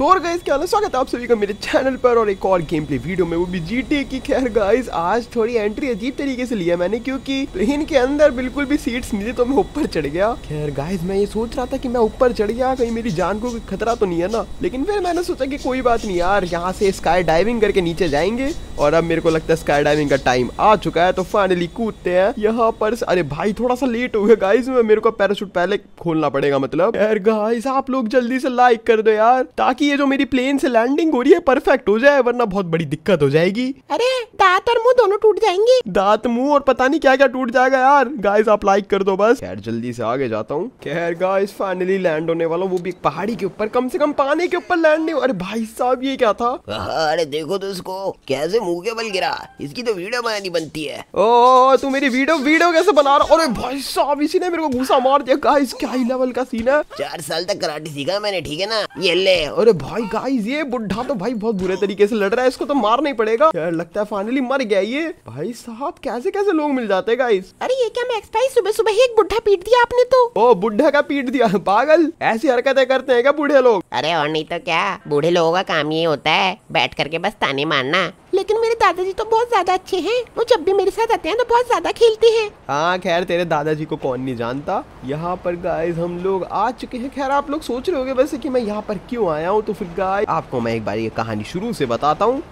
सोर गाइज क्या स्वागत है आप सभी का मेरे चैनल पर और एक और गेम प्ले वीडियो में वो भी जीटी की खैर गाइज आज थोड़ी एंट्री अजीब तरीके से लिया मैंने क्योंकि प्लेन के अंदर बिल्कुल भी सीट्स नहीं थी तो मैं ऊपर चढ़ गया खैर गाइज मैं ये सोच रहा था कि मैं ऊपर चढ़ गया कहीं मेरी जान को कोई खतरा तो नहीं है ना लेकिन फिर मैंने सोचा की कोई बात नहीं यार यहाँ से स्काई डाइविंग करके नीचे जाएंगे और अब मेरे को लगता है स्काई डाइविंग का टाइम आ चुका है तो फाइनली कूदते हैं यहाँ पर अरे भाई थोड़ा सा लेट हो गया गाइज में मेरे को पैराशूट पहले खोलना पड़ेगा मतलब खैर गाइज आप लोग जल्दी से लाइक कर दो यार ताकि ये जो मेरी प्लेन से लैंडिंग हो रही है परफेक्ट हो जाए वरना बहुत बड़ी दिक्कत हो जाएगी अरे दांत और मुंह दोनों टूट जाएंगे दांत मुंह और पता नहीं क्या क्या टूट जाएगा यार गाइस आप लाइक कर दो बस खैर जल्दी से आगे जाता हूँ खैर गाइस फाइनली लैंड होने वाला वो भी पहाड़ी के ऊपर कम से कम पानी के ऊपर लैंड नहीं अरे भाई साहब ये क्या था अरे देखो तो इसको कैसे मुंह के बल गिरा इसकी तो वीडियो बनानी बनती है ओ तू मेरी वीडियो वीडियो कैसे बना रहा अरे भाई साहब इसी ने मेरे को घुसा मार दिया गाइस क्या ही लेवल का सीन है चार साल तक कराटे सीखा मैंने ठीक है ना ये ले अरे भाई गाइस ये बुढ़ा तो भाई बहुत बुरे तरीके से लड़ रहा है इसको तो मारना ही पड़ेगा यार लगता है फाइनली मर गया ये भाई साहब कैसे कैसे लोग मिल जाते हैं गाइस अरे ये क्या मैक्स भाई सुबह सुबह ही एक बुढ़ा पीट दिया आपने तो ओ बुढ़ा का पीट दिया पागल ऐसी हरकतें करते हैं क्या बूढ़े लोग अरे और नहीं तो क्या बूढ़े लोगों का काम ये होता है बैठ करके बस ताने मारना लेकिन मेरे दादाजी तो बहुत ज्यादा अच्छे हैं वो जब भी मेरे साथ आते हैं तो बहुत ज्यादा खेलते हैं हाँ खैर तेरे दादाजी को कौन नहीं जानता यहाँ पर गाइस हम लोग आ चुके हैं खैर आप लोग सोच रहे होगे वैसे कि मैं यहाँ पर क्यों आया हूँ तो फिर गाइस आपको मैं एक बार ये कहानी शुरू से बताता हूँ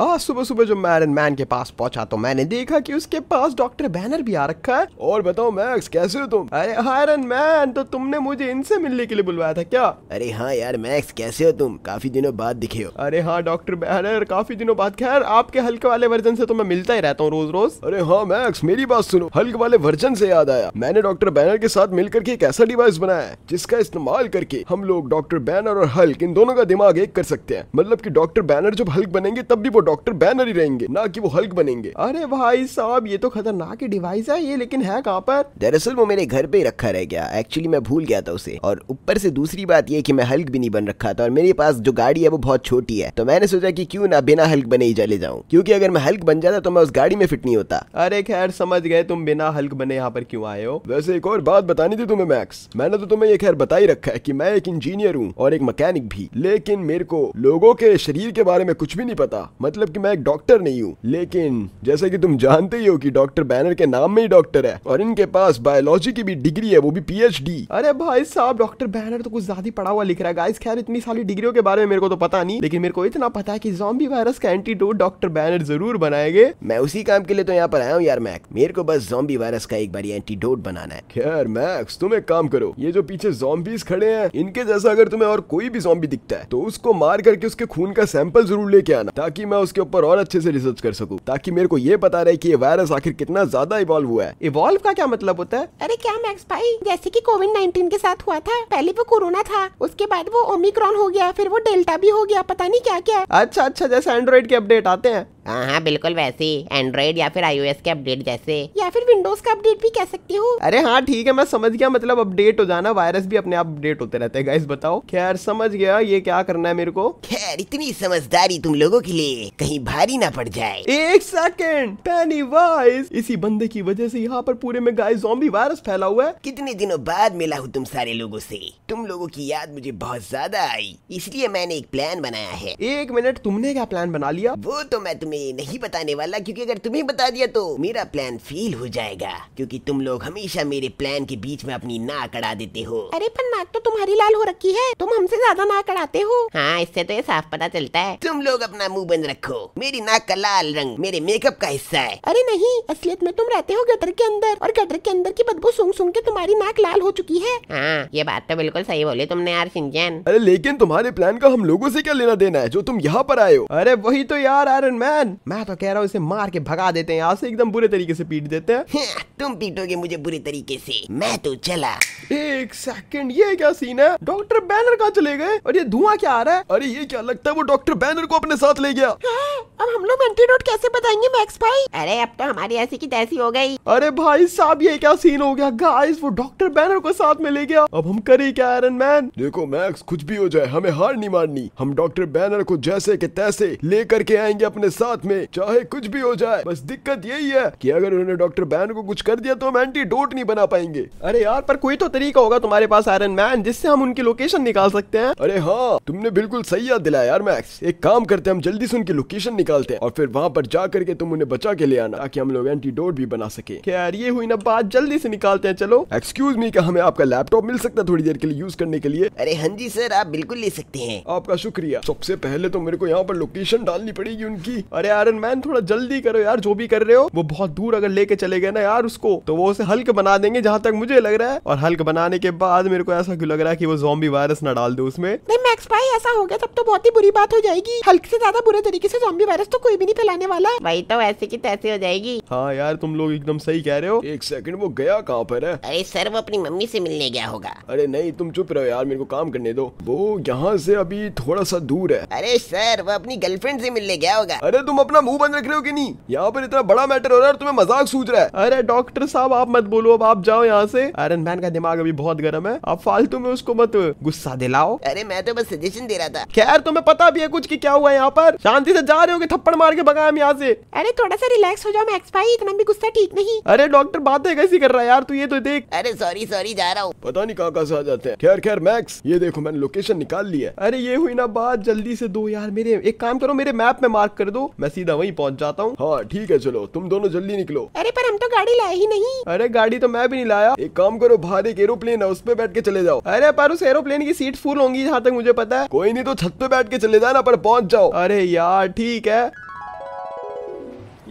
आज हाँ, सुबह सुबह जब मैं आयरन मैन के पास पहुंचा तो मैंने देखा कि उसके पास डॉक्टर बैनर भी आ रखा है और बताओ मैक्स कैसे हो तुम अरे आयरन हाँ, मैन तो तुमने मुझे इनसे मिलने के लिए बुलवाया था क्या अरे हाँ यार मैक्स कैसे हो तुम काफी दिनों बाद दिखे हो अरे हाँ डॉक्टर बैनर काफी दिनों बाद खैर आपके हल्के वाले वर्जन से तो मैं मिलता ही रहता हूँ रोज रोज अरे हाँ मैक्स मेरी बात सुनो हल्के वाले वर्जन से याद आया मैंने डॉक्टर बैनर के साथ मिलकर के एक ऐसा डिवाइस बनाया है जिसका इस्तेमाल करके हम लोग डॉक्टर बैनर और हल्क इन दोनों का दिमाग एक कर सकते हैं मतलब की डॉक्टर बैनर जब हल्क बनेंगे तब भी वो डॉक्टर बैनर ही रहेंगे ना कि वो हल्क बनेंगे अरे भाई साहब ये तो खतरनाक ही डिवाइस है ये लेकिन है कहाँ पर दरअसल वो मेरे घर पे रखा रह गया एक्चुअली मैं भूल गया था उसे और ऊपर से दूसरी बात ये की मैं हल्क भी नहीं बन रखा था और मेरे पास जो गाड़ी है वो बहुत छोटी है तो मैंने सोचा की क्यूँ ना बिना हल्क बने ही चले जाऊँ क्यूँकी अगर मैं हल्क बन जाता तो मैं उस गाड़ी में फिट नहीं होता अरे खैर समझ गए तुम बिना हल्क बने यहाँ पर क्यूँ आए हो वैसे एक और बात बतानी थी तुम्हें मैक्स मैंने तो तुम्हें ये खैर बता ही रखा है की मैं एक इंजीनियर हूँ और एक मैकेनिक भी लेकिन मेरे को लोगों के शरीर के बारे में कुछ भी नहीं पता मतलब मतलब कि मैं एक डॉक्टर नहीं हूँ लेकिन जैसा कि तुम जानते ही हो कि डॉक्टर बैनर के नाम में ही डॉक्टर है और इनके पास बायोलॉजी की भी डिग्री है वो भी पीएचडी अरे भाई साहब डॉक्टर बैनर तो कुछ ज्यादा पढ़ा हुआ लिख रहा है गाइस खैर इतनी सारी डिग्रियों के बारे में मेरे को तो पता नहीं लेकिन मेरे को इतना पता है की जॉम्बी वायरस का एंटीडोट डॉक्टर बैनर जरूर बनाएंगे मैं उसी काम के लिए तो यहाँ पर आया हूँ यार मैक मेरे को बस जॉम्बी वायरस का एक बार एंटीडोट बनाना है खैर मैक्स तुम एक काम करो ये जो पीछे जॉम्बीज खड़े हैं इनके जैसा अगर तुम्हें और कोई भी जॉम्बी दिखता है तो उसको मार करके उसके खून का सैंपल जरूर लेके आना ताकि मैं उसके ऊपर और अच्छे से रिसर्च कर सकूँ ताकि मेरे को ये पता रहे की ये वायरस आखिर कितना ज्यादा इवॉल्व हुआ है इवॉल्व का क्या मतलब होता है अरे क्या मैक्स भाई जैसे की कोविड नाइन्टीन के साथ हुआ था पहले वो कोरोना था उसके बाद वो ओमिक्रॉन हो गया फिर वो डेल्टा भी हो गया पता नहीं क्या क्या अच्छा अच्छा जैसे एंड्रॉइड के अपडेट आते हैं हाँ हाँ बिल्कुल वैसे एंड्रॉइड या फिर आईओएस के अपडेट जैसे या फिर विंडोज का अपडेट भी कह सकती हूँ अरे हाँ ठीक है मैं समझ गया मतलब अपडेट हो जाना वायरस भी अपने आप अपडेट होते रहते हैं गाइस बताओ खैर समझ गया ये क्या करना है मेरे को खैर इतनी समझदारी तुम लोगों के लिए कहीं भारी ना पड़ जाए एक सेकेंड पैनी वाइज इसी बंदे की वजह से यहाँ पर पूरे में गाय जॉम्बी वायरस फैला हुआ है कितने दिनों बाद मिला हूँ तुम सारे लोगो ऐसी तुम लोगों की याद मुझे बहुत ज्यादा आई इसलिए मैंने एक प्लान बनाया है एक मिनट तुमने क्या प्लान बना लिया वो तो मैं तुम्हें तुम्हें नहीं बताने वाला क्योंकि अगर तुम्हें बता दिया तो मेरा प्लान फेल हो जाएगा क्योंकि तुम लोग हमेशा मेरे प्लान के बीच में अपनी नाक अड़ा देते हो अरे पर नाक तो तुम्हारी लाल हो रखी है तुम हमसे ज्यादा नाक अड़ाते हो हाँ इससे तो ये साफ पता चलता है तुम लोग अपना मुँह बंद रखो मेरी नाक का लाल रंग मेरे मेकअप का हिस्सा है अरे नहीं असलियत में तुम रहते हो गटर के अंदर और गटर के अंदर की बदबू सुन सुन के तुम्हारी नाक लाल हो चुकी है हाँ ये बात तो बिल्कुल सही बोले तुमने यार सिंचन अरे लेकिन तुम्हारे प्लान का हम लोगों से क्या लेना देना है जो तुम यहाँ पर आए हो अरे वही तो यार आयरन मैन मैन मैं तो कह रहा हूँ इसे मार के भगा देते हैं यहाँ से एकदम बुरे तरीके से पीट देते हैं हाँ, तुम पीटोगे मुझे बुरे तरीके से मैं तो चला एक सेकंड ये क्या सीन है डॉक्टर बैनर कहाँ चले गए और ये धुआं क्या आ रहा है अरे ये क्या लगता है वो डॉक्टर बैनर को अपने साथ ले गया हाँ, अब हम लोग एंटीडोट कैसे बताएंगे मैक्स भाई अरे अब तो हमारी ऐसी की तैसी हो गई अरे भाई साहब ये क्या सीन हो गया गाइस वो डॉक्टर बैनर को साथ में ले गया अब हम करे क्या आयरन मैन देखो मैक्स कुछ भी हो जाए हमें हार नहीं माननी हम डॉक्टर बैनर को जैसे के तैसे ले करके आएंगे अपने साथ साथ में चाहे कुछ भी हो जाए बस दिक्कत यही है कि अगर उन्होंने डॉक्टर बैन को कुछ कर दिया तो हम एंटीडोट नहीं बना पाएंगे अरे यार पर कोई तो तरीका होगा तुम्हारे पास आयरन मैन जिससे हम उनकी लोकेशन निकाल सकते हैं अरे हाँ तुमने बिल्कुल सही याद दिलाया यार मैक्स एक काम करते हैं हम जल्दी से उनकी लोकेशन निकालते हैं और फिर वहाँ पर जा करके तुम उन्हें बचा के ले आना ताकि हम लोग एंटीडोट भी बना सके यार ये हुई ना बात जल्दी से निकालते हैं चलो एक्सक्यूज मी क्या हमें आपका लैपटॉप मिल सकता है थोड़ी देर के लिए यूज करने के लिए अरे हाँ जी सर आप बिल्कुल ले सकते हैं आपका शुक्रिया सबसे पहले तो मेरे को यहाँ पर लोकेशन डालनी पड़ेगी उनकी अरे अरे आयरन मैन थोड़ा जल्दी करो यार जो भी कर रहे हो वो बहुत दूर अगर लेके चले गए ना यार उसको तो वो उसे हल्क बना देंगे जहां तक मुझे लग रहा है और हल्क बनाने के बाद मेरे को ऐसा क्यों लग रहा है कि वो जॉम्बी वायरस ना डाल दो उसमें नहीं मैक्स भाई ऐसा हो गया तब तो बहुत ही बुरी बात हो जाएगी हल्क से ज्यादा बुरे तरीके से जॉम्बी वायरस तो कोई भी नहीं फैलाने वाला भाई तो ऐसे की तैसे हो जाएगी हाँ यार तुम लोग एकदम सही कह रहे हो एक सेकंड वो गया कहाँ पर है अरे सर वो अपनी मम्मी से मिलने गया होगा अरे नहीं तुम चुप रहो यार मेरे को काम करने दो वो यहाँ से अभी थोड़ा सा दूर है अरे सर वो अपनी गर्लफ्रेंड से मिलने गया होगा अरे तुम तुम अपना मुंह बंद रख रहे हो कि नहीं यहाँ पर इतना बड़ा मैटर हो रहा है और तुम्हें मजाक सूझ रहा है अरे डॉक्टर साहब आप मत बोलो अब आप जाओ यहाँ से आयरन मैन का दिमाग अभी बहुत गर्म है आप फालतू में उसको मत गुस्सा दिलाओ अरे मैं तो बस सजेशन दे रहा था खैर तुम्हें पता भी है कुछ की क्या हुआ यहाँ पर शांति से जा रहे हो थप्पड़ मार के बगा हम यहाँ से अरे थोड़ा सा रिलैक्स हो जाओ मैक्स भाई इतना भी गुस्सा ठीक नहीं अरे डॉक्टर बातें कैसी कर रहा है यार तू ये तो देख अरे सॉरी सॉरी जा रहा हूँ पता नहीं कहाँ से आ जाते हैं खैर खैर मैक्स ये देखो मैंने लोकेशन निकाल लिया अरे ये हुई ना बात जल्दी से दो यार मेरे एक काम करो मेरे मैप में मार्क कर दो मैं सीधा वहीं पहुंच जाता हूँ हाँ ठीक है चलो तुम दोनों जल्दी निकलो अरे पर हम तो गाड़ी लाए ही नहीं अरे गाड़ी तो मैं भी नहीं लाया एक काम करो बाहर एक एरोप्लेन है उस पर बैठ के चले जाओ अरे पर उस एरोप्लेन की सीट फुल होंगी जहाँ तक मुझे पता है कोई नहीं तो छत पे बैठ के चले जाना पर पहुंच जाओ अरे यार ठीक है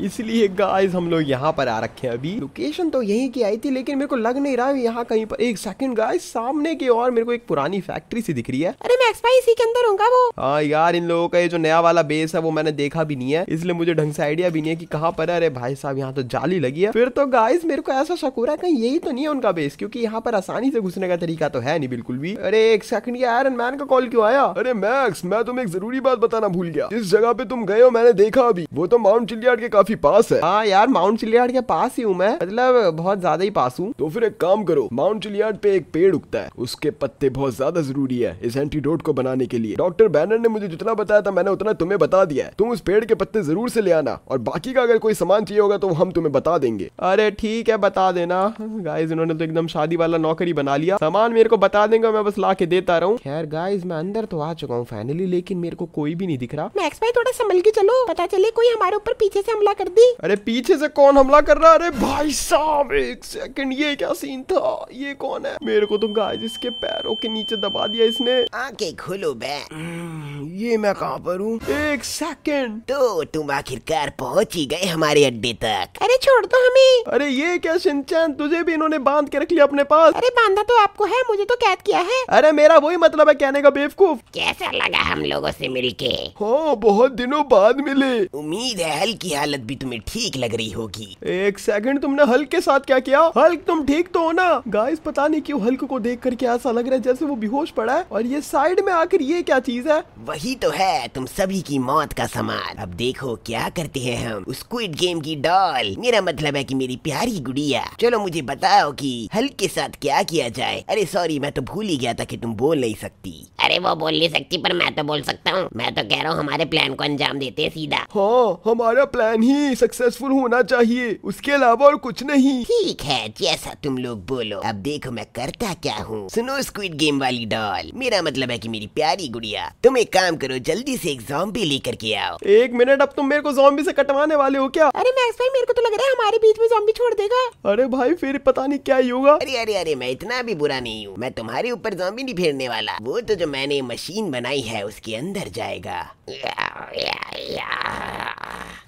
इसलिए गाइस हम लोग यहाँ पर आ रखे हैं अभी लोकेशन तो यहीं की आई थी लेकिन मेरे को लग नहीं रहा है यहाँ कहीं पर एक सेकंड गाइस सामने की और मेरे को एक पुरानी फैक्ट्री सी दिख रही है अरे मैं इसी के अंदर वो हाँ यार इन लोगों का ये जो नया वाला बेस है वो मैंने देखा भी नहीं है इसलिए मुझे ढंग से आइडिया भी नहीं है की कहाँ पर है अरे भाई साहब यहाँ तो जाली लगी है फिर तो गाइस मेरे को ऐसा शक हो रहा है कहीं यही तो नहीं है उनका बेस क्यूँकी यहाँ पर आसानी से घुसने का तरीका तो है नहीं बिल्कुल भी अरे एक सेकंड ये आयरन मैन का कॉल क्यों आया अरे मैक्स मैं तुम्हें एक जरूरी बात बताना भूल गया जिस जगह पे तुम गए हो मैंने देखा अभी वो तो माउंट चिलियाड के काफी ही पास है हाँ यार माउंट चिलियार्ड के पास ही हूँ मैं मतलब बहुत ज्यादा ही पास हूँ तो फिर एक काम करो माउंट चिलियार्ड पे एक पेड़ उगता है उसके पत्ते बहुत ज्यादा जरूरी है इस एंटीडोट को बनाने के लिए डॉक्टर बैनर ने मुझे जितना बताया था मैंने उतना तुम्हें बता दिया है तुम उस पेड़ के पत्ते जरूर से ले आना और बाकी का अगर कोई सामान चाहिए होगा तो हम तुम्हें बता देंगे अरे ठीक है बता देना गाइज इन्होंने तो एकदम शादी वाला नौकरी बना लिया सामान मेरे को बता देंगे मैं बस ला के देता हूँ खैर गाइज मैं अंदर तो आ चुका हूँ फाइनली लेकिन मेरे को कोई भी नहीं दिख रहा मैक्स भाई थोड़ा संभल के चलो पता चले कोई हमारे ऊपर पीछे से हमला हमला कर दी अरे पीछे से कौन हमला कर रहा है अरे भाई साहब एक सेकंड ये क्या सीन था ये कौन है मेरे को तो गाय इसके पैरों के नीचे दबा दिया इसने आके खुलो बे हम्म, ये मैं कहाँ पर हूँ एक सेकंड तो तुम आखिरकार पहुँच ही गए हमारे अड्डे तक अरे छोड़ दो हमें अरे ये क्या सिंचन तुझे भी इन्होंने बांध के रख लिया अपने पास अरे बांधा तो आपको है मुझे तो कैद किया है अरे मेरा वही मतलब है कहने का बेवकूफ कैसा लगा हम लोगों से मिलके हाँ बहुत दिनों बाद मिले उम्मीद है हल्की हालत भी तुम्हें ठीक लग रही होगी एक सेकंड तुमने हल्क के साथ क्या किया हल्क तुम ठीक तो हो ना गाइस पता नहीं क्यों हल्क को देख करके ऐसा लग रहा है जैसे वो बेहोश पड़ा है और ये साइड में आकर ये क्या चीज है वही तो है तुम सभी की मौत का सामान अब देखो क्या करते हैं हम उस क्विड गेम की डॉल मेरा मतलब है की मेरी प्यारी गुड़िया चलो मुझे बताओ की हल्क के साथ क्या किया जाए अरे सॉरी मैं तो भूल ही गया था की तुम बोल नहीं सकती अरे वो बोल नहीं सकती पर मैं तो बोल सकता हूँ मैं तो कह रहा हूँ हमारे प्लान को अंजाम देते हैं सीधा हाँ हमारा प्लान ही ही सक्सेसफुल होना चाहिए उसके अलावा और कुछ नहीं ठीक है जैसा तुम लोग बोलो अब देखो मैं करता क्या हूँ सुनो स्क्विड गेम वाली डॉल मेरा मतलब है कि मेरी प्यारी गुड़िया तुम एक काम करो जल्दी से एक जॉम्बी लेकर के आओ एक मिनट अब तुम मेरे को जॉम्बी से कटवाने वाले हो क्या अरे मैक्स भाई मेरे को तो लग रहा है हमारे बीच में जॉम्बी छोड़ देगा अरे भाई फिर पता नहीं क्या ही होगा अरे अरे अरे मैं इतना भी बुरा नहीं हूँ मैं तुम्हारे ऊपर जॉम्बी नहीं फेरने वाला वो तो जो मैंने मशीन बनाई है उसके अंदर जाएगा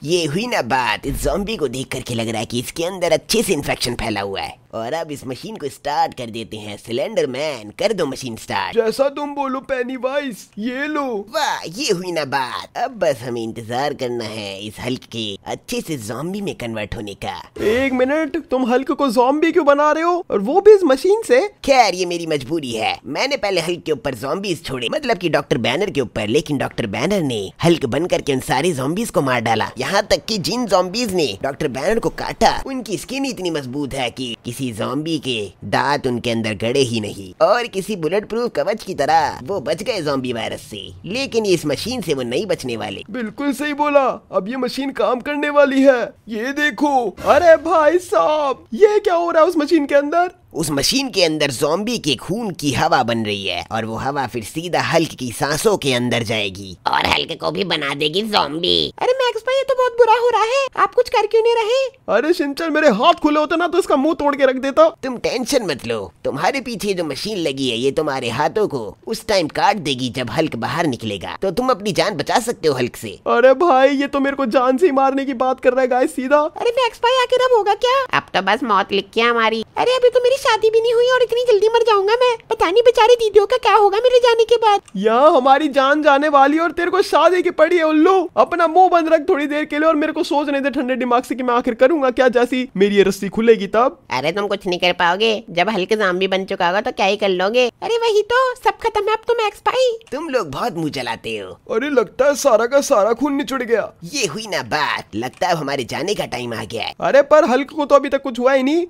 ये हुई ना बात इस जॉम्बी को देख करके लग रहा है कि इसके अंदर अच्छे से इन्फेक्शन फैला हुआ है और अब इस मशीन को स्टार्ट कर देते हैं सिलेंडर मैन कर दो मशीन स्टार्ट जैसा तुम बोलो पैनी वाइस ये लो वाह ये हुई ना बात अब बस हमें इंतजार करना है इस हल्क के अच्छे से जॉम्बी में कन्वर्ट होने का एक मिनट तुम हल्क को जॉम्बी क्यों बना रहे हो और वो भी इस मशीन से खैर ये मेरी मजबूरी है मैंने पहले हल्क के ऊपर जॉम्बीज छोड़े मतलब की डॉक्टर बैनर के ऊपर लेकिन डॉक्टर बैनर ने हल्क बन करके उन सारे जॉम्बीज को मार डाला यहाँ तक की जिन जॉम्बीज ने डॉक्टर बैनर को काटा उनकी स्किन इतनी मजबूत है की किसी किसी जोम्बी के दांत उनके अंदर गड़े ही नहीं और किसी बुलेट प्रूफ कवच की तरह वो बच गए जोम्बी वायरस से लेकिन इस मशीन से वो नहीं बचने वाले बिल्कुल सही बोला अब ये मशीन काम करने वाली है ये देखो अरे भाई साहब ये क्या हो रहा है उस मशीन के अंदर उस मशीन के अंदर जोम्बी के खून की हवा बन रही है और वो हवा फिर सीधा हल्क की सांसों के अंदर जाएगी और हल्क को भी बना देगी जोम्बी अरे मैक्स भाई ये तो बहुत बुरा हो रहा है आप कुछ कर क्यों नहीं रहे अरे शिनचैन मेरे हाथ खुले होते ना तो इसका मुंह तोड़ के रख देता तुम टेंशन मत लो तुम्हारे पीछे जो मशीन लगी है ये तुम्हारे हाथों को उस टाइम काट देगी जब हल्क बाहर निकलेगा तो तुम अपनी जान बचा सकते हो हल्क से अरे भाई ये तो मेरे को जान से मारने की बात कर रहा है गाय सीधा अरे मैक्स भाई आखिर अब होगा क्या अब तो बस मौत लिख के हमारी अरे अभी तो मेरी शादी भी नहीं हुई और इतनी जल्दी मर जाऊंगा मैं पता नहीं बेचारी दीदियों का क्या होगा मेरे जाने के बाद यहाँ हमारी जान जाने वाली और तेरे को शादी की पड़ी है उल्लू अपना मुंह बंद रख थोड़ी देर के लिए और मेरे को नहीं दे ठंडे दिमाग से कि मैं आखिर करूंगा क्या जैसी मेरी ये रस्सी खुलेगी तब अरे तुम कुछ नहीं कर पाओगे जब हल्के जाम्बी बन चुका होगा तो क्या ही कर लोगे अरे वही तो सब खत्म है अब तुम तो एक्स पाई तुम लोग बहुत मुँह चलाते हो अरे लगता है सारा का सारा खून निचुड़ गया ये हुई ना बात लगता है हमारे जाने का टाइम आ गया है अरे पर हल्क को तो अभी तक कुछ हुआ ही नहीं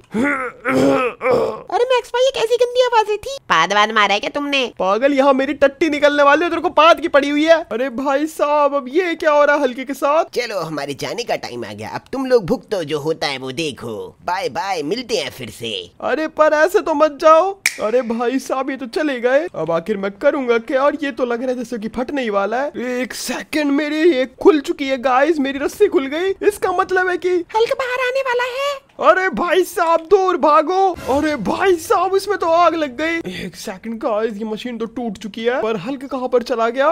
अरे मैक्स भाई ये कैसी गंदी आवाजें थी पाद वाद मारा है क्या तुमने पागल यहाँ मेरी टट्टी निकलने वाली है तेरे को पाद की पड़ी हुई है अरे भाई साहब अब ये क्या हो रहा है हल्के के साथ चलो हमारे जाने का टाइम आ गया अब तुम लोग भुगतो जो होता है वो देखो बाय बाय मिलते हैं फिर से अरे पर ऐसे तो मत जाओ अरे भाई साहब ये तो चले गए अब आखिर मैं करूंगा क्या और ये तो लग रहा है जैसे कि फटने ही वाला है एक सेकंड मेरी ये खुल चुकी है गाइस मेरी रस्सी खुल गई इसका मतलब है कि हल्का बाहर आने वाला है अरे भाई साहब दूर भागो अरे भाई साहब इसमें तो आग लग गई एक सेकंड का इसकी मशीन तो टूट चुकी है पर हल्क कहाँ पर चला गया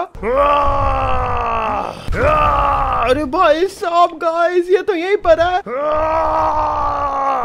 अरे भाई साहब गाइस ये तो यहीं पर है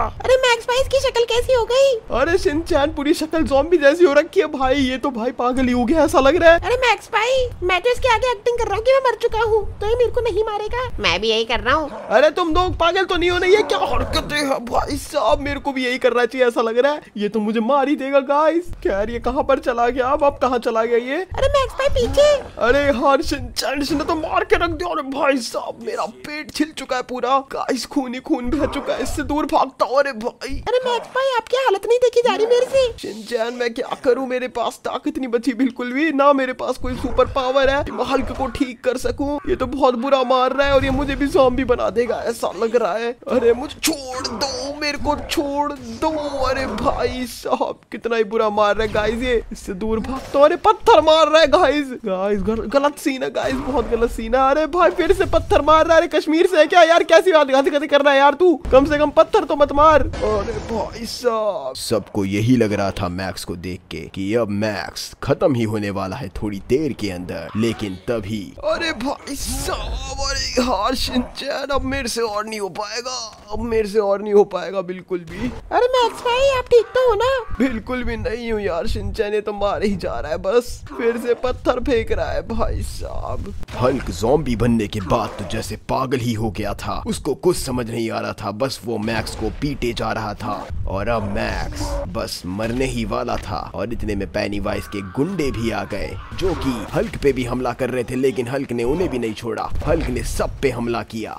अरे मैक्स भाई इसकी शक्ल कैसी हो गई अरे सिंचैन पूरी शक्ल जॉम्बी जैसी हो रखी है भाई ये तो भाई पागल ही हो गया ऐसा लग रहा है अरे मैक्स भाई मैं तो इसके आगे एक्टिंग कर रहा हूँ कि मैं मर चुका हूँ तो ये मेरे को नहीं मारेगा मैं भी यही कर रहा हूँ अरे तुम दो पागल तो नहीं हो रही है क्या है भाई साहब मेरे को भी यही करना चाहिए ऐसा लग रहा है ये तो मुझे मार ही देगा गाइस खैर ये कहाँ पर चला गया अब आप कहाँ चला गया ये अरे मैक्स भाई पीछे अरे हर्षन चांडस ने तो मार के रख दिया अरे भाई साहब मेरा पेट छिल चुका है पूरा गाइस खून ही खून बह चुका है इससे दूर भागता हूँ अरे भाई अरे मैक्स भाई आपकी हालत नहीं देखी जा रही मेरे से चिंचन मैं क्या करूँ मेरे पास ताकत नहीं बची बिल्कुल भी ना मेरे पास कोई सुपर पावर है हल्क को ठीक कर सकूँ ये तो बहुत बुरा मार रहा है और ये मुझे भी जॉम्बी बना देगा ऐसा लग रहा है अरे मुझे छोड़ दो मेरे को छोड़ दो अरे भाई साहब कितना ही बुरा मार रहा है ये इससे दूर भाग तो अरे पत्थर मार रहा है गाइस गाइस गलत सीन है गाइस बहुत गलत सीन है अरे भाई फिर से पत्थर मार रहा है अरे कश्मीर से है क्या यार कैसी बात गांधी गांधी कर रहा है यार तू कम से कम पत्थर तो मत मार अरे भाई साहब सबको यही लग रहा था मैक्स को देख के कि अब मैक्स खत्म ही होने वाला है थोड़ी देर के अंदर लेकिन तभी अरे भाई साहब अरे हार अब मेरे से और नहीं हो पाएगा अब मेरे से और नहीं नहीं हो पाएगा बिल्कुल भी अरे मैक्स अच्छा भाई आप ठीक तो हो ना बिल्कुल भी नहीं हूँ यार सिंचन ये तो मार ही जा रहा है बस फिर से पत्थर फेंक रहा है भाई साहब हल्क जोम्बी बनने के बाद तो जैसे पागल ही हो गया था उसको कुछ समझ नहीं आ रहा था बस वो मैक्स को पीटे जा रहा था और अब मैक्स बस मरने ही वाला था और इतने में पैनी वाइस के गुंडे भी आ गए जो कि हल्क पे भी हमला कर रहे थे लेकिन हल्क ने उन्हें भी नहीं छोड़ा हल्क ने सब पे हमला किया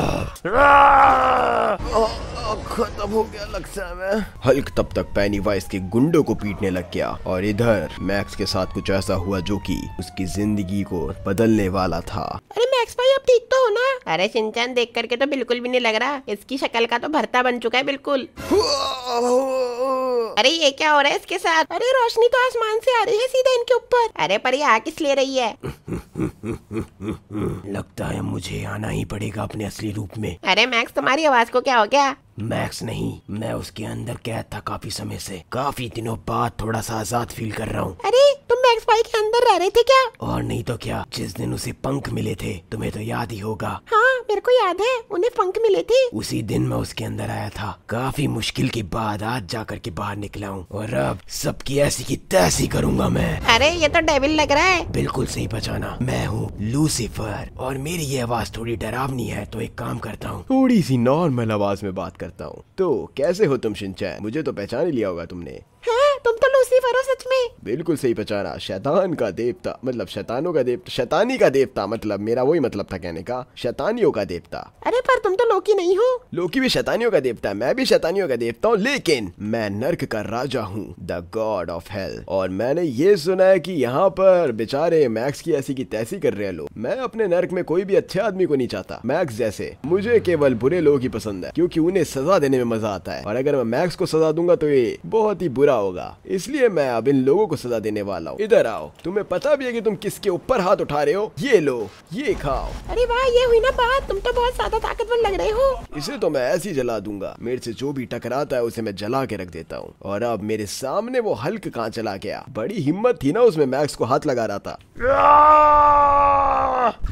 ah! ah! Oh. खत्म हो गया लगता है मैं हल्क तब तक पैनीवाइस के गुंडों को पीटने लग गया और इधर मैक्स के साथ कुछ ऐसा हुआ जो कि उसकी जिंदगी को बदलने वाला था अरे मैक्स भाई अब ठीक तो हो ना अरे सिंचन देख करके तो बिल्कुल भी नहीं लग रहा इसकी शक्ल का तो भरता बन चुका है बिल्कुल अरे ये क्या हो रहा है इसके साथ अरे रोशनी तो आसमान से आ रही है सीधा इनके ऊपर अरे पर ये आ किस ले रही है लगता है मुझे आना ही पड़ेगा अपने असली रूप में अरे मैक्स तुम्हारी आवाज को क्या हो गया मैक्स नहीं मैं उसके अंदर कैद था काफी समय से काफी दिनों बाद थोड़ा सा आजाद फील कर रहा हूँ अरे तुम मैक्स भाई के अंदर रह रहे थे क्या और नहीं तो क्या जिस दिन उसे पंख मिले थे तुम्हें तो याद ही होगा हाँ मेरे को याद है उन्हें पंख मिले थे उसी दिन मैं उसके अंदर आया था काफी मुश्किल के बाद आज जा कर के बाहर निकला हूँ और अब सबकी ऐसी की तैसी करूँगा मैं अरे ये तो डेविल लग रहा है बिल्कुल सही पहचाना मैं हूँ लूसीफर और मेरी ये आवाज थोड़ी डरावनी है तो एक काम करता हूँ थोड़ी सी नॉर्मल आवाज में बात कर करता हूँ तो कैसे हो तुम शिनचैन मुझे तो पहचान ही लिया होगा तुमने हाँ, तुम तो लूसीफर हो सच में बिल्कुल सही पहचाना शैतान का देवता मतलब शैतानों का देवता शैतानी का देवता मतलब मेरा वही मतलब था कहने का शैतानियों का देवता अरे पर तुम तो लोकी नहीं हो लोकी भी शैतानियों का देवता है मैं भी शैतानियों का देवता हूँ लेकिन मैं नर्क का राजा हूँ द गॉड ऑफ हेल और मैंने ये सुना है की यहाँ पर बेचारे मैक्स की ऐसी की तैसी कर रहे हैं लोग मैं अपने नर्क में कोई भी अच्छे आदमी को नहीं चाहता मैक्स जैसे मुझे केवल बुरे लोग ही पसंद है क्यूँकी उन्हें सजा देने में मजा आता है और अगर मैं मैक्स को सजा दूंगा तो ये बहुत ही बुरा होगा इस इसलिए मैं अब इन लोगों को सजा देने वाला हूँ इधर आओ तुम्हें पता भी है कि तुम किसके ऊपर हाथ उठा रहे हो ये लो ये खाओ अरे वाह ये हुई ना बात तुम तो बहुत ज्यादा ताकतवर लग रहे हो इसे तो मैं ऐसे ही जला दूंगा मेरे से जो भी टकराता है उसे मैं जला के रख देता हूँ और अब मेरे सामने वो हल्क कहाँ चला गया बड़ी हिम्मत थी ना उसमें मैक्स को हाथ लगा रहा था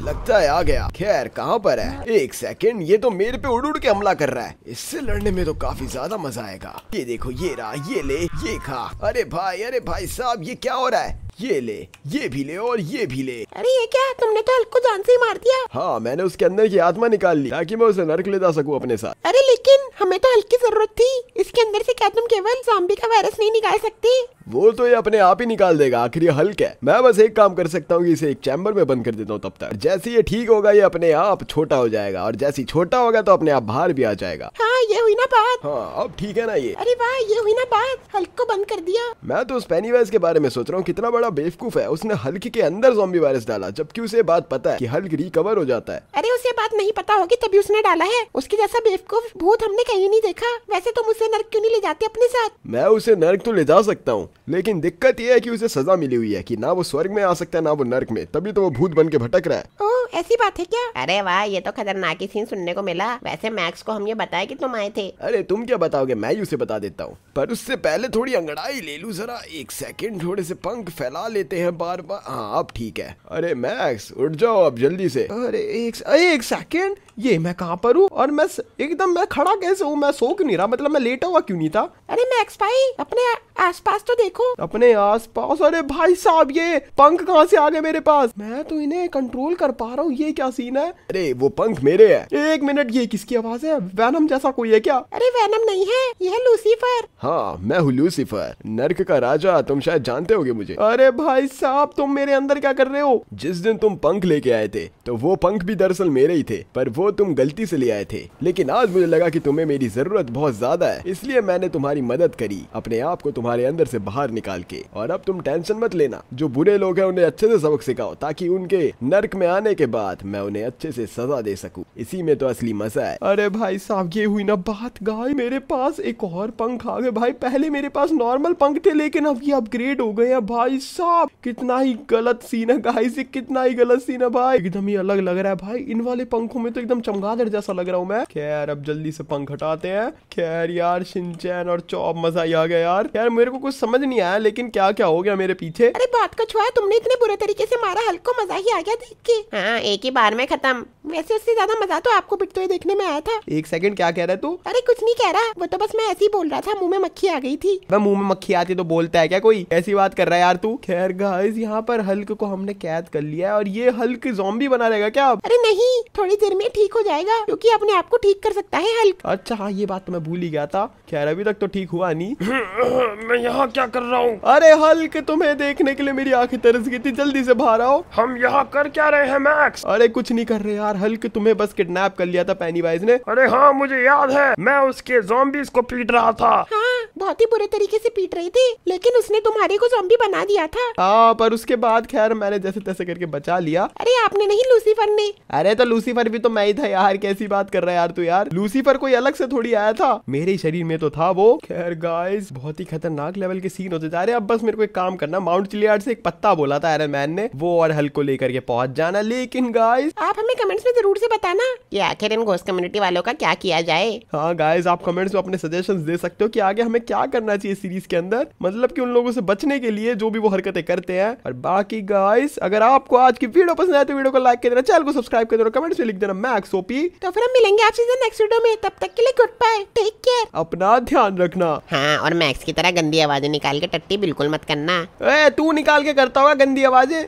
लगता है आ गया खैर कहाँ पर है एक सेकंड ये तो मेरे पे उड़ उड़ के हमला कर रहा है इससे लड़ने में तो काफी ज्यादा मजा आएगा ये देखो ये रहा ये ले ये खा अरे भाई अरे भाई साहब ये क्या हो रहा है ये ले ये भी ले और ये भी ले अरे ये क्या तुमने तो हल्क को जान से ही मार दिया हाँ मैंने उसके अंदर की आत्मा निकाल ली ताकि मैं उसे नरक ले जा सकूँ अपने साथ अरे लेकिन हमें तो हल्क की जरूरत थी के अंदर से क्या तुम केवल जॉम्बी का वायरस नहीं निकाल सकते वो तो ये अपने आप ही निकाल देगा आखिर ये हल्क है मैं बस एक काम कर सकता हूँ इसे एक चैम्बर में बंद कर देता हूँ तब तक जैसे ये ठीक होगा ये अपने आप छोटा हो जाएगा और जैसे छोटा होगा तो अपने आप बाहर भी आ जाएगा हाँ ये हुई ना बात हाँ अब ठीक है ना ये अरे वाह ये हुई ना बात हल्क को बंद कर दिया मैं तो उस पेनीवाइज के बारे में सोच रहा हूँ कितना बड़ा बेवकूफ है उसने हल्क के अंदर जॉम्बी वायरस डाला जबकि उसे बात पता है की हल्क रिकवर हो जाता है अरे उसे बात नहीं पता होगी तभी उसने डाला है उसके जैसा बेवकूफ भूत हमने कहीं नहीं देखा वैसे तुम उसे नर नर्क क्यों नहीं ले जाते अपने साथ मैं उसे नर्क तो ले जा सकता हूँ लेकिन दिक्कत यह है कि उसे सजा मिली हुई है कि ना वो स्वर्ग में आ सकता है ना वो नर्क में तभी तो वो भूत बन के भटक रहा है ओ, ऐसी बात है क्या अरे वाह ये तो खतरनाक ही सीन सुनने को मिला वैसे मैक्स को हम ये बताया की तुम आए थे अरे तुम क्या बताओगे मैं ही उसे बता देता हूँ पर उससे पहले थोड़ी अंगड़ाई ले लू जरा एक सेकेंड थोड़े से पंख फैला लेते हैं बार बार हाँ अब ठीक है अरे मैक्स उठ जाओ अब जल्दी से अरे एक सेकेंड ये मैं कहाँ पर हूँ और मैं एकदम मैं खड़ा कैसे हूँ मैं सो क्यों नहीं रहा मतलब मैं लेटा हुआ क्यों नहीं था अरे मैक्स भाई अपने आसपास तो देखो अपने आसपास अरे भाई साहब ये पंख कहाँ से आ गए मेरे पास मैं तो इन्हें कंट्रोल कर पा रहा हूँ ये क्या सीन है अरे वो पंख मेरे है एक मिनट ये किसकी आवाज है वैनम जैसा कोई है क्या अरे वैनम नहीं है यह है लूसीफर हाँ मैं हूँ लूसीफर नर्क का राजा तुम शायद जानते हो मुझे अरे भाई साहब तुम मेरे अंदर क्या कर रहे हो जिस दिन तुम पंख लेके आए थे तो वो पंख भी दरअसल मेरे ही थे पर वो तुम गलती से ले आए थे लेकिन आज मुझे लगा कि तुम्हें मेरी जरूरत बहुत ज्यादा है इसलिए मैंने तुम्हारी मदद करी अपने आप को तुम्हारे अंदर से बाहर निकाल के और अब तुम टेंशन मत लेना जो बुरे लोग हैं उन्हें अच्छे से सबक सिखाओ ताकि उनके नर्क में आने के बाद मैं उन्हें अच्छे से सजा दे सकूँ इसी में तो असली मजा है अरे भाई साहब ये हुई ना बात गाय मेरे पास एक और पंख आ गए भाई पहले मेरे पास नॉर्मल पंख थे लेकिन अब ये अपग्रेड हो गए भाई साहब कितना ही गलत सीन है से कितना ही गलत सीन है भाई एकदम ही अलग लग रहा है भाई इन वाले पंखों में तो एकदम एकदम चमगादड़ जैसा लग रहा हूँ मैं खैर अब जल्दी से पंख हटाते हैं खैर यार शिनचैन और चौप मजा ही आ गया यार यार मेरे को कुछ समझ नहीं आया लेकिन क्या क्या हो गया मेरे पीछे अरे बात का छुआ तुमने इतने बुरे तरीके से मारा हल्को मजा ही आ गया देख के हाँ एक ही बार में खत्म वैसे उससे ज्यादा मजा तो आपको बिटते हुए देखने में आया था एक सेकंड क्या कह रहा है तू अरे कुछ नहीं कह रहा वो तो बस मैं ऐसे ही बोल रहा था मुंह में मक्खी आ गई थी मैं मुंह में मक्खी आती तो बोलता है क्या कोई ऐसी बात कर रहा है यार तू खैर गाइस यहाँ पर हल्क को हमने कैद कर लिया है और ये हल्क जोम्बी बना रहेगा क्या अरे नहीं थोड़ी देर में ठीक ठीक हो जाएगा क्योंकि अपने आप को ठीक कर सकता है हल्क अच्छा हाँ ये बात तो मैं भूल ही गया था खैर अभी तक तो ठीक हुआ नहीं मैं यहाँ क्या कर रहा हूँ अरे हल्क तुम्हें देखने के लिए मेरी आंखें तरस गई थी जल्दी से बाहर आओ हम यहाँ कर क्या रहे हैं मैक्स अरे कुछ नहीं कर रहे यार हल्क तुम्हें बस किडनैप कर लिया था पैनी वाइज ने अरे हाँ मुझे याद है मैं उसके जोम्बिस को पीट रहा था हाँ, बहुत ही बुरे तरीके से पीट रही थी लेकिन उसने तुम्हारे को जोम्बी बना दिया था आ, हाँ, पर उसके बाद खैर मैंने जैसे तैसे करके बचा लिया अरे आपने नहीं लूसीफर ने अरे तो लूसीफर भी तो मैं ही था यार कैसी बात कर रहा है यार तू यार लूसीफर कोई अलग से थोड़ी आया था मेरे ही शरीर में तो था वो खैर गाइस बहुत ही खतरनाक लेवल के सीन होते जा रहे अब बस मेरे को एक काम करना माउंट चिलियार्ड से एक पत्ता बोला था आयरन मैन ने वो और हल को लेकर के पहुंच जाना लेकिन गाइस आप हमें कमेंट्स में जरूर से बताना कि आखिर इन घोष कम्युनिटी वालों का क्या किया जाए हाँ गाइस आप कमेंट्स में अपने सजेशन दे सकते हो की आगे हमें क्या करना चाहिए सीरीज के अंदर मतलब की उन लोगों से बचने के लिए जो भी वो हरकते करते हैं और बाकी गाइस अगर आपको आज की वीडियो पसंद आए तो वीडियो को लाइक कर देना चैनल को सब्सक्राइब कर देना कमेंट्स में लिख देना मैं बैग सोपी तो फिर हम मिलेंगे आपसे नेक्स्ट वीडियो में तब तक के लिए गुड बाय टेक केयर अपना ध्यान रखना हाँ और मैक्स की तरह गंदी आवाजें निकाल के टट्टी बिल्कुल मत करना ए, तू निकाल के करता होगा गंदी आवाजें